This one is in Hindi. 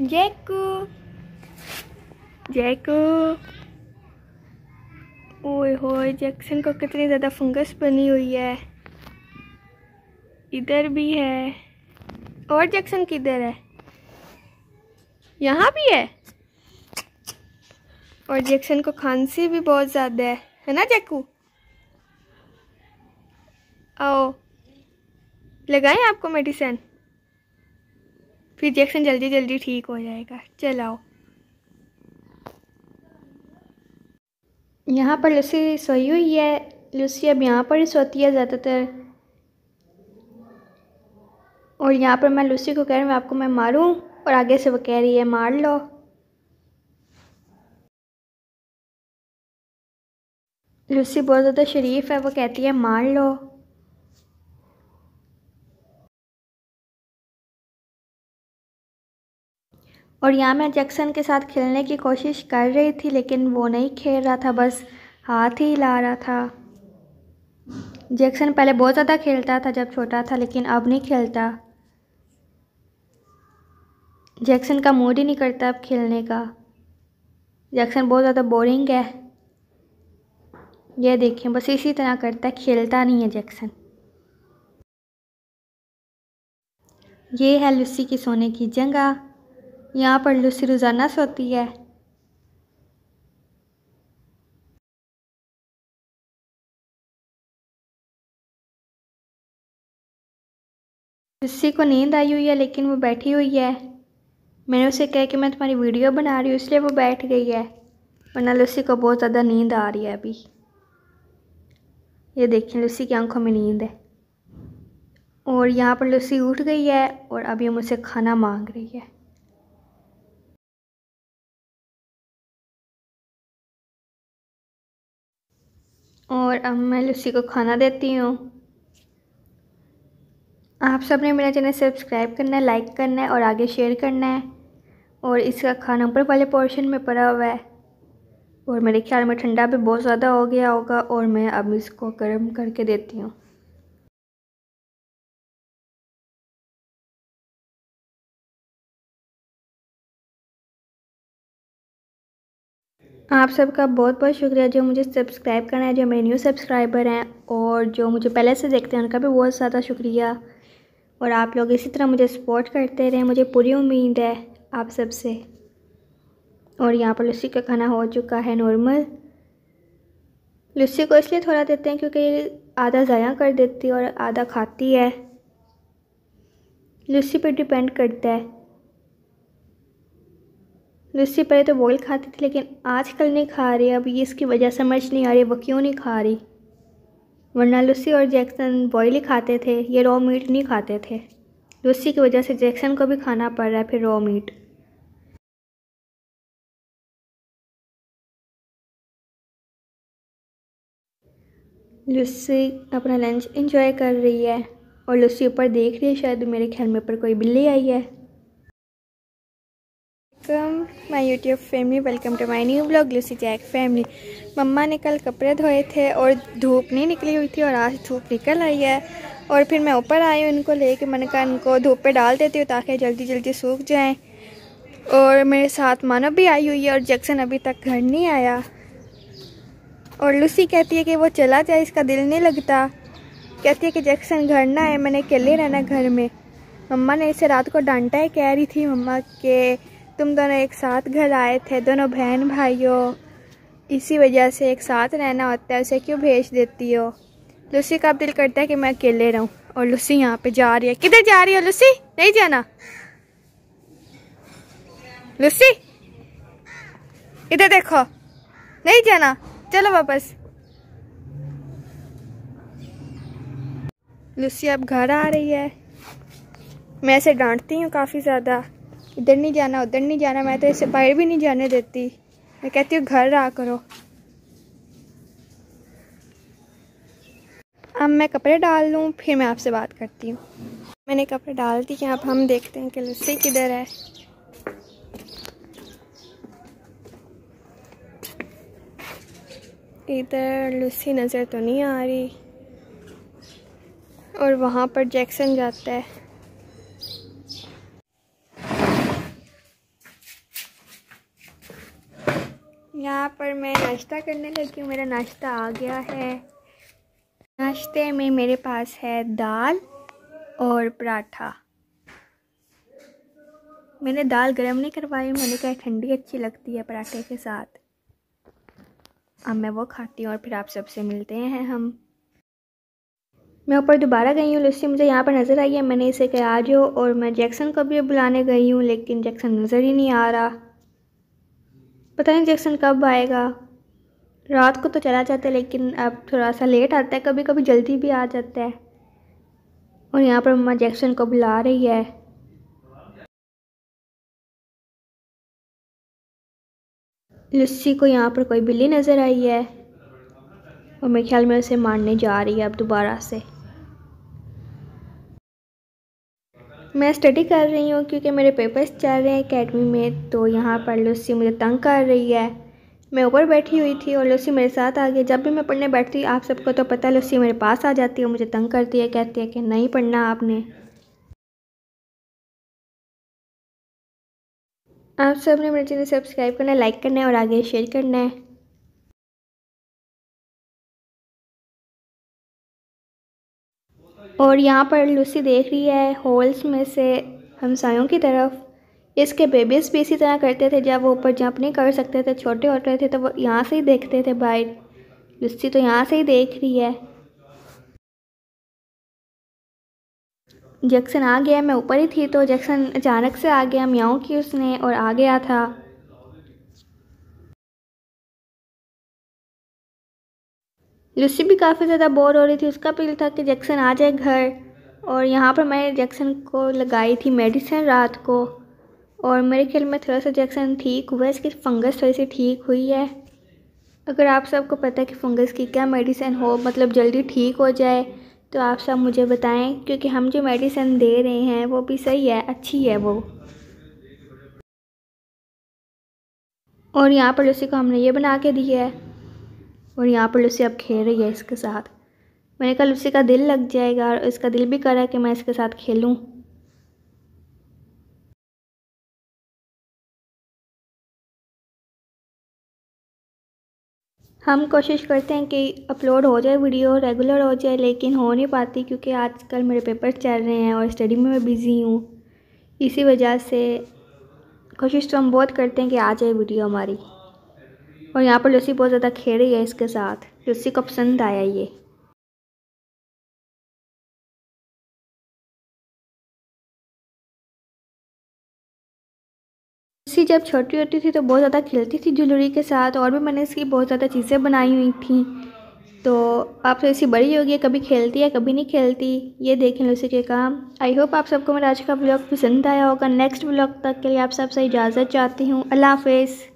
जैको ओए हो जैक्सन को कितनी ज़्यादा फंगस बनी हुई है इधर भी है और जैक्सन किधर है यहाँ भी है और जैक्सन को खांसी भी बहुत ज़्यादा है है ना जैकू आओ लगाएं आपको मेडिसिन फिर जैक्सन जल्दी जल्दी ठीक हो जाएगा चलाओ यहाँ पर लस्सी सोई हुई है लूसी अब यहाँ पर ही सोती है ज़्यादातर और यहाँ पर मैं लूसी को कह रही हूँ आपको मैं मारूँ और आगे से वो कह रही है मार लो लूसी बहुत ज़्यादा शरीफ है वो कहती है मार लो और यहाँ मैं जैक्सन के साथ खेलने की कोशिश कर रही थी लेकिन वो नहीं खेल रहा था बस हाथ ही ला रहा था जैक्सन पहले बहुत ज़्यादा खेलता था जब छोटा था लेकिन अब नहीं खेलता जैक्सन का मूड ही नहीं करता अब खेलने का जैक्सन बहुत ज़्यादा बोरिंग है ये देखें बस इसी तरह करता है खेलता नहीं है जैक्सन ये है लुस्सी की सोने की जगह यहाँ पर लूसी रोज़ाना सोती है लूसी को नींद आई हुई है लेकिन वो बैठी हुई है मैंने उसे कहा कि मैं तुम्हारी वीडियो बना रही हूँ इसलिए वो बैठ गई है वरना लूसी को बहुत ज़्यादा नींद आ रही है अभी ये देखें लूसी की आंखों में नींद है और यहाँ पर लूसी उठ गई है और अभी हम उसे खाना मांग रही है और अब मैं लूसी को खाना देती हूँ आप सब ने मेरा चैनल सब्सक्राइब करना है लाइक करना है और आगे शेयर करना है और इसका खाना ऊपर वाले पोर्शन में पड़ा हुआ है और मेरे ख्याल में ठंडा भी बहुत ज़्यादा हो गया होगा और मैं अब इसको गर्म करके देती हूँ आप सबका बहुत बहुत शुक्रिया जो मुझे सब्सक्राइब करना है जो मेरे न्यू सब्सक्राइबर हैं और जो मुझे पहले से देखते हैं उनका भी बहुत ज़्यादा शुक्रिया और आप लोग इसी तरह मुझे सपोर्ट करते रहें मुझे पूरी उम्मीद है आप सब से और यहाँ पर लस्सी का खाना हो चुका है नॉर्मल लस्सी को इसलिए थोड़ा देते हैं क्योंकि आधा ज़ाया कर देती है और आधा खाती है लस्सी पर डिपेंड करता है तो इससे पहले तो बॉयल खाती थी लेकिन आजकल नहीं खा रही अब ये इसकी वजह समझ नहीं आ रही वो क्यों नहीं खा रही वरना लुस्सी और जैक्सन बॉयल ही खाते थे ये रॉ मीट नहीं खाते थे लुस्सी की वजह से जैक्सन को भी खाना पड़ रहा है फिर रॉ मीट लुस्सी अपना लंच एंजॉय कर रही है और लुस्सी ऊपर देख रही है शायद मेरे ख्याल में ऊपर कोई बिल्ली आई है my YouTube family welcome to my new blog Lucy Jack family mama ने कल कपड़े धोए थे और धूप नहीं निकली हुई थी और आज धूप निकल आई है और फिर मैं ऊपर आई उनको ले लेके मैंने कहा इनको धूप पे डाल देती हूँ ताकि जल्दी जल्दी सूख जाएँ और मेरे साथ मानव भी आई हुई है और जैक्सन अभी तक घर नहीं आया और लूसी कहती है कि वो चला जाए इसका दिल नहीं लगता कहती है कि जैक्सन घर ना आए मैंने अकेले रहना घर में मम्मा ने इसे रात को डांटा है कह रही थी मम्मा के तुम दोनों एक साथ घर आए थे दोनों बहन भाइयों इसी वजह से एक साथ रहना होता है उसे क्यों भेज देती हो लूसी का दिल करता है कि मैं अकेले रहूं और लूसी यहाँ पे जा रही है किधर जा रही हो लूसी नहीं जाना लूसी इधर देखो नहीं जाना चलो वापस लूसी अब घर आ रही है मैं ऐसे डांटती हूँ काफ़ी ज़्यादा इधर नहीं जाना उधर नहीं जाना मैं तो इसे बाहर भी नहीं जाने देती मैं कहती हूँ घर आ करो अब मैं कपड़े डाल लूँ फिर मैं आपसे बात करती हूँ मैंने कपड़े डाल दिए अब हम देखते हैं कि लस्सी किधर है इधर लस्सी नज़र तो नहीं आ रही और वहाँ पर जैक्सन जाता है यहाँ पर मैं नाश्ता करने लगी हूँ मेरा नाश्ता आ गया है नाश्ते में मेरे पास है दाल और पराठा मैंने दाल गर्म नहीं करवाई मैंने कहा ठंडी अच्छी लगती है पराठे के साथ अब मैं वो खाती हूँ और फिर आप सबसे मिलते हैं हम मैं ऊपर दोबारा गई हूँ लुस्सी मुझे यहाँ पर नज़र आई है मैंने इसे कहा आज हो और मैं जैक्सन को भी बुलाने गई हूँ लेकिन जैक्सन नज़र ही नहीं आ रहा पता नहीं जैक्सन कब आएगा रात को तो चला जाता है लेकिन अब थोड़ा सा लेट आता है कभी कभी जल्दी भी आ जाता है और यहाँ पर मम्मा जैक्सन को बुला रही है लस्सी को यहाँ पर कोई बिल्ली नज़र आई है और मेरे ख्याल में उसे मारने जा रही है अब दोबारा से मैं स्टडी कर रही हूँ क्योंकि मेरे पेपर्स चल रहे हैं एकेडमी में तो यहाँ पर लूसी मुझे तंग कर रही है मैं ऊपर बैठी हुई थी और लूसी मेरे साथ आ गई जब भी मैं पढ़ने बैठती आप सबको तो पता है लूसी मेरे पास आ जाती है मुझे तंग करती है कहती है कि नहीं पढ़ना आपने आप सब ने मेरे चैनल सब्सक्राइब करना है लाइक करना है और आगे शेयर करना है और यहाँ पर लूसी देख रही है होल्स में से हमसायों की तरफ इसके बेबीज़ भी इसी तरह करते थे जब वो ऊपर जंप नहीं कर सकते थे छोटे होते थे तो वो यहाँ से ही देखते थे बाहर लुस्सी तो यहाँ से ही देख रही है जैक्सन आ गया मैं ऊपर ही थी तो जैक्सन अचानक से आ गया म्याऊँ की उसने और आ गया था लुस्सी भी काफ़ी ज़्यादा बोर हो रही थी उसका भी था कि जैक्सन आ जाए घर और यहाँ पर मैंने जैक्सन को लगाई थी मेडिसिन रात को और मेरे ख्याल में थोड़ा सा जैक्सन ठीक हुआ इसकी फंगस थोड़ी सी ठीक हुई है अगर आप सबको पता है कि फंगस की क्या मेडिसिन हो मतलब जल्दी ठीक हो जाए तो आप सब मुझे बताएं क्योंकि हम जो मेडिसिन दे रहे हैं वो भी सही है अच्छी है वो और यहाँ पर लस्सी को हमने ये बना के दी है और यहाँ पर लुसी अब खेल रही है इसके साथ मैंने कहा लुसी का दिल लग जाएगा और इसका दिल भी करा कि मैं इसके साथ खेलूँ हम कोशिश करते हैं कि अपलोड हो जाए वीडियो रेगुलर हो जाए लेकिन हो नहीं पाती क्योंकि आजकल मेरे पेपर चल रहे हैं और स्टडी में मैं बिज़ी हूँ इसी वजह से कोशिश तो हम बहुत करते हैं कि आ जाए वीडियो हमारी और यहाँ पर लस्सी बहुत ज़्यादा खेल रही है इसके साथ लस्सी को पसंद आया ये लस्सी जब छोटी होती थी तो बहुत ज़्यादा खेलती थी ज्वेलरी के साथ और भी मैंने इसकी बहुत ज़्यादा चीज़ें बनाई हुई थी तो आप तो इसी बड़ी होगी कभी खेलती है कभी नहीं खेलती ये देखें लस्सी के काम आई होप आप सबको मेरा आज का ब्लॉग पसंद आया होगा नेक्स्ट ब्लॉग तक के लिए आप सबसे इजाज़त चाहती हूँ अल्लाह हाफिज़